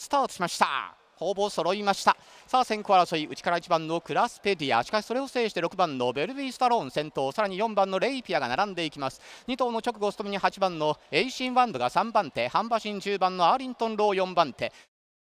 スタートしましたほぼ揃いましたさあ先行争い内から1番のクラスペディアしかしそれを制して6番のベルビー・スタローン先頭さらに4番のレイピアが並んでいきます2頭の直後を務めに8番のエイシン・ワンドが3番手ハンバシン10番のアーリントン・ロー4番手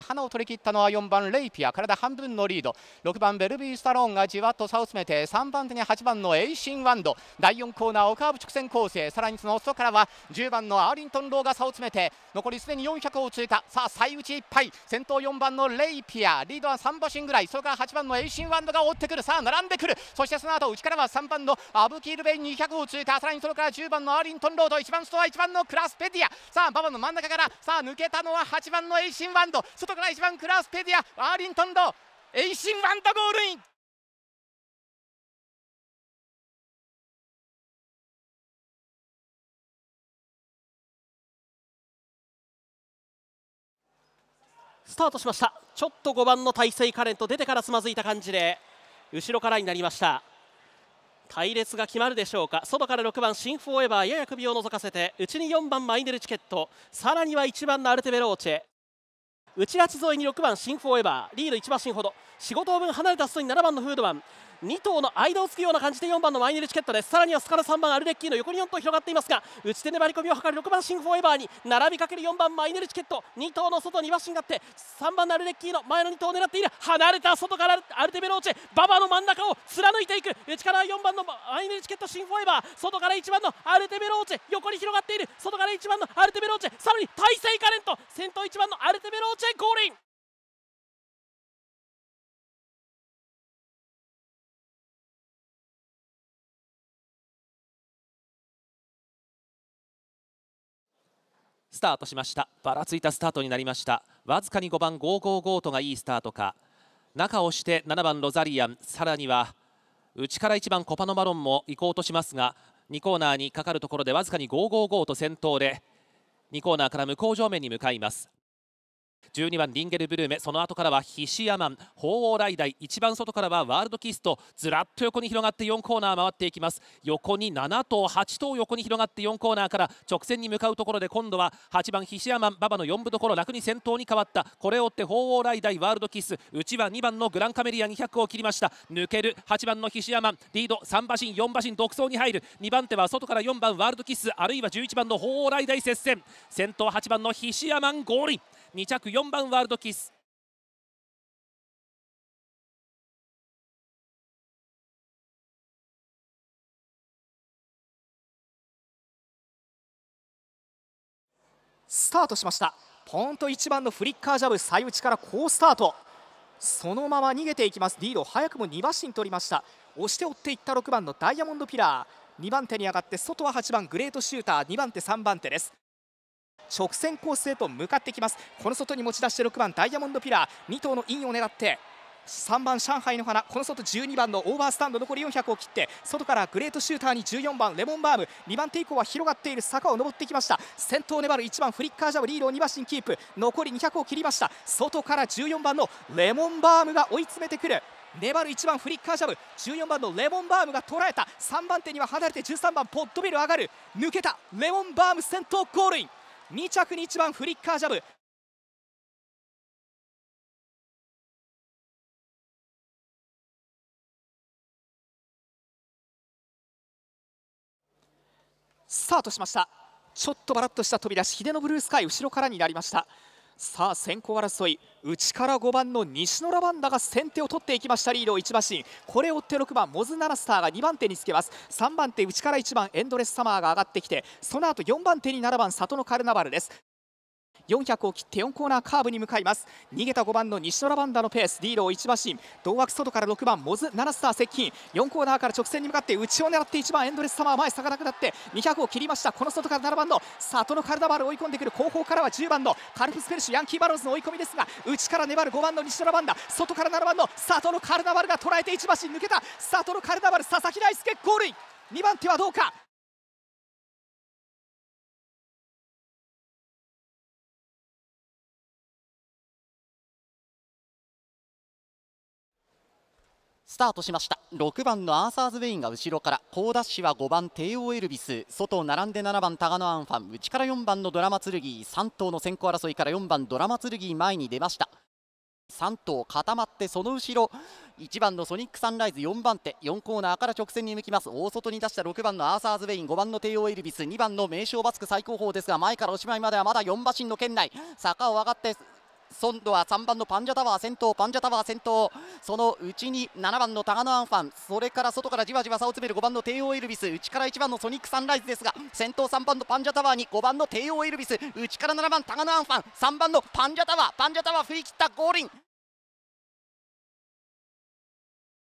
花を取り切ったのは4番レイピア体半分のリード6番ベルビー・スタローンがじわっと差を詰めて3番手に8番のエイシン・ワンド第4コーナーオカーブ直線構成さらにその外からは10番のアーリントン・ローが差を詰めて残りすでに400を通過さあ最内いっぱい先頭4番のレイピアリードは3馬身ぐらいそれから8番のエイシン・ワンドが追ってくるさあ並んでくるそしてその後内からは3番のアブキール・ベイン200を通過さらにそれから10番のアーリントン・ローと1番ストア1番のクラスペディアさあ馬場の真ん中からさあ抜けたのは8番のエイシン・ワンド外トから1番クラス・ペディアワーリントンドエイシンワンとゴールインスタートしましたちょっと5番の大勢カレント出てからつまずいた感じで後ろからになりました隊列が決まるでしょうか外から6番シンフォーエバーやや首を覗かせて内に4番マイネルチケットさらには1番のアルテベローチェ内ラチ沿いに6番シンフォーエバーリード1馬身ほど仕事分離れた外に7番のフードマン2頭の間をつくような感じで4番のマイネルチケットですさらにはスカル3番アルデッキーの横に4頭広がっていますが打ち手粘り込みを図る6番シンフォーエバーに並びかける4番マイネルチケット2頭の外に馬身があって3番のアルデッキーの前の2頭を狙っている離れた外からアルテベローチェ馬場の真ん中を貫いていく内から4番のマイネルチケットシンフォーエバー外から1番のアルテベローチェ横に広がっている外から1番のアルテベローチェさらに大勢カレント先頭1番のアルテベローチェゴールインスタートしましたばらついたスタートになりましたわずかに5番555とがいいスタートか中をして7番ロザリアンさらには内から1番コパノマロンも行こうとしますが2コーナーにかかるところでわずかに555と先頭で2コーナーから向こう上面に向かいます12番リンゲルブルーメその後からはヒシアマン鳳凰雷大一番外からはワールドキストずらっと横に広がって4コーナー回っていきます横に7頭8頭横に広がって4コーナーから直線に向かうところで今度は8番ヒシアマン馬場の4分どころ楽に先頭に変わったこれを追って鳳凰雷大ワールドキス内は2番のグランカメリア200を切りました抜ける8番のヒシアマンリード3馬身4馬身独走に入る2番手は外から4番ワールドキスあるいは11番の鳳凰雷大接戦先頭8番のヒシアマン合輪2着4番ワールドキススタートしましたポンと1番のフリッカージャブ最内から好スタートそのまま逃げていきますリード早くも2馬身取りました押して追っていった6番のダイヤモンドピラー2番手に上がって外は8番グレートシューター2番手3番手です直線コースへと向かってきますこの外に持ち出して6番ダイヤモンドピラー2頭のインを狙って3番上海の花この外12番のオーバースタンド残り400を切って外からグレートシューターに14番レモンバーム2番手以降は広がっている坂を上ってきました先頭粘る1番フリッカージャブリードを2馬身キープ残り200を切りました外から14番のレモンバームが追い詰めてくる粘る1番フリッカージャブ14番のレモンバームが捉えた3番手には離れて13番ポッドビル上がる抜けたレモンバーム先頭ゴールイン2着に1番フリッカージャブスタートしましたちょっとバラッとした飛び出し秀のブルースカイ後ろからになりましたさあ先行争い内から5番の西野ラバンダが先手を取っていきましたリードを1馬身これを追って6番モズ・ナラスターが2番手につけます3番手内から1番エンドレス・サマーが上がってきてその後4番手に7番里のカルナバルです400を切って4コーナーカーブに向かいます逃げた5番の西野ラバンダのペースリードを1馬身同枠外から6番モズ7スター接近4コーナーから直線に向かって内を狙って1番エンドレスサマー前下がなくなって200を切りましたこの外から7番の里のカルダバル追い込んでくる後方からは10番のカルフスペルシュヤンキーバローズの追い込みですが内から粘る5番の西野ラバンダ外から7番の里のカルダバルが捉えて1馬身抜けた里のカルダバル佐々木大輔ゴールイン2番手はどうかスタートしました6番のアーサーズ・ウェインが後ろから好ダッシュは5番帝王エルビス外を並んで7番タガノアンファン内から4番のドラマ剣3頭の先行争いから4番ドラマ剣前に出ました3頭固まってその後ろ1番のソニックサンライズ4番手4コーナーから直線に向きます大外に出した6番のアーサーズ・ウェイン5番の帝王エルビス2番の名将バスク最高峰ですが前からおしまいまではまだ4馬身の圏内坂を上がって今度は3番のパンジャタワー先頭パンジャタワー先頭その内に7番のタガノアンファンそれから外からじわじわ差を詰める5番の帝王エルビス内から1番のソニックサンライズですが先頭3番のパンジャタワーに5番の帝王エルビス内から7番タガノアンファン3番のパンジャタワーパンジャタワー振り切ったゴールイン